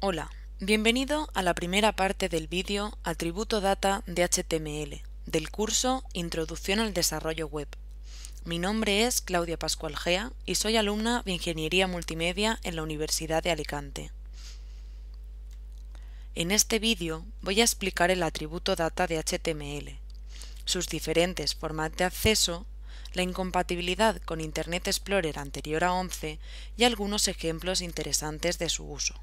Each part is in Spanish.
Hola, bienvenido a la primera parte del vídeo Atributo Data de HTML del curso Introducción al Desarrollo Web. Mi nombre es Claudia Pascual Gea y soy alumna de Ingeniería Multimedia en la Universidad de Alicante. En este vídeo voy a explicar el atributo data de HTML, sus diferentes formatos de acceso, la incompatibilidad con Internet Explorer anterior a 11 y algunos ejemplos interesantes de su uso.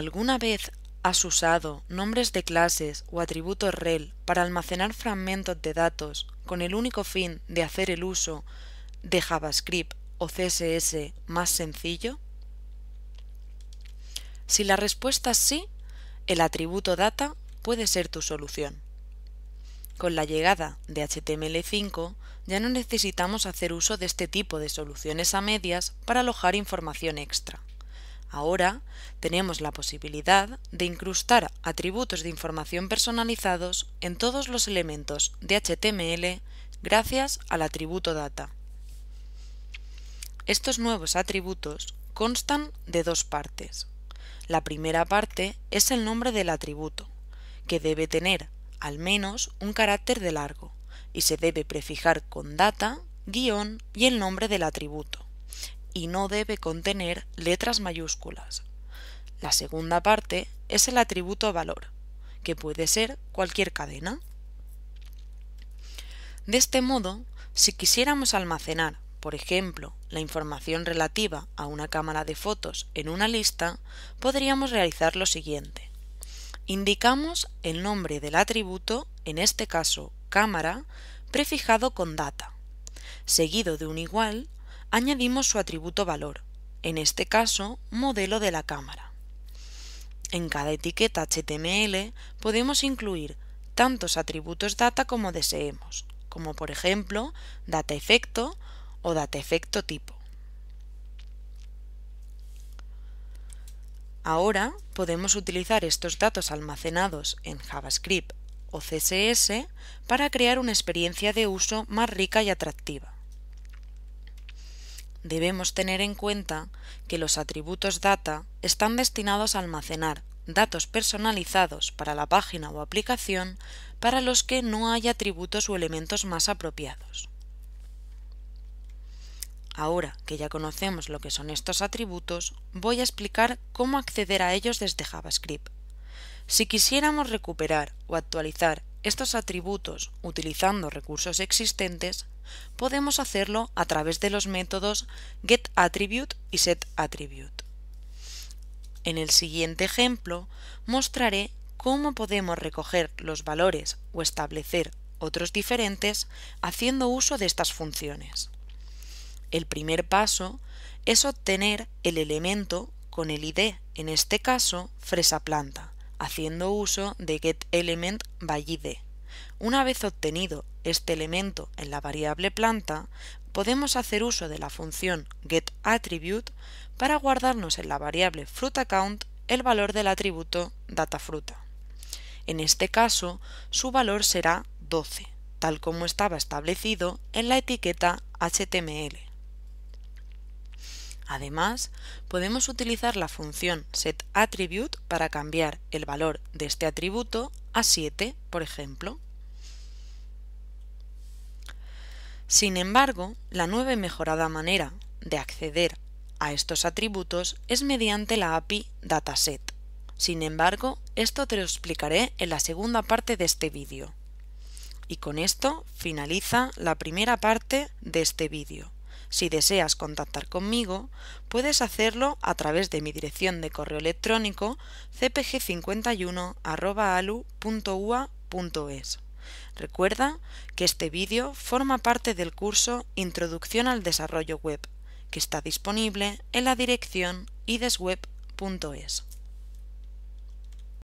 ¿Alguna vez has usado nombres de clases o atributos rel para almacenar fragmentos de datos con el único fin de hacer el uso de JavaScript o CSS más sencillo? Si la respuesta es sí, el atributo data puede ser tu solución. Con la llegada de HTML5 ya no necesitamos hacer uso de este tipo de soluciones a medias para alojar información extra. Ahora tenemos la posibilidad de incrustar atributos de información personalizados en todos los elementos de HTML gracias al atributo data. Estos nuevos atributos constan de dos partes. La primera parte es el nombre del atributo, que debe tener al menos un carácter de largo y se debe prefijar con data, guión y el nombre del atributo y no debe contener letras mayúsculas. La segunda parte es el atributo valor, que puede ser cualquier cadena. De este modo, si quisiéramos almacenar, por ejemplo, la información relativa a una cámara de fotos en una lista, podríamos realizar lo siguiente. Indicamos el nombre del atributo, en este caso cámara, prefijado con data, seguido de un igual añadimos su atributo valor, en este caso modelo de la cámara. En cada etiqueta HTML podemos incluir tantos atributos data como deseemos, como por ejemplo data efecto o data efecto tipo. Ahora podemos utilizar estos datos almacenados en JavaScript o CSS para crear una experiencia de uso más rica y atractiva debemos tener en cuenta que los atributos data están destinados a almacenar datos personalizados para la página o aplicación para los que no hay atributos o elementos más apropiados. Ahora que ya conocemos lo que son estos atributos, voy a explicar cómo acceder a ellos desde JavaScript. Si quisiéramos recuperar o actualizar estos atributos utilizando recursos existentes, podemos hacerlo a través de los métodos getAttribute y setAttribute. En el siguiente ejemplo mostraré cómo podemos recoger los valores o establecer otros diferentes haciendo uso de estas funciones. El primer paso es obtener el elemento con el ID, en este caso fresa planta, haciendo uso de getElementById. Una vez obtenido este elemento en la variable planta, podemos hacer uso de la función getAttribute para guardarnos en la variable fruitAccount el valor del atributo dataFruta. En este caso, su valor será 12, tal como estaba establecido en la etiqueta HTML. Además, podemos utilizar la función setAttribute para cambiar el valor de este atributo a 7, por ejemplo. Sin embargo, la nueva y mejorada manera de acceder a estos atributos es mediante la API Dataset. Sin embargo, esto te lo explicaré en la segunda parte de este vídeo. Y con esto finaliza la primera parte de este vídeo. Si deseas contactar conmigo, puedes hacerlo a través de mi dirección de correo electrónico cpg51.alu.ua.es. Recuerda que este vídeo forma parte del curso Introducción al Desarrollo Web, que está disponible en la dirección idesweb.es.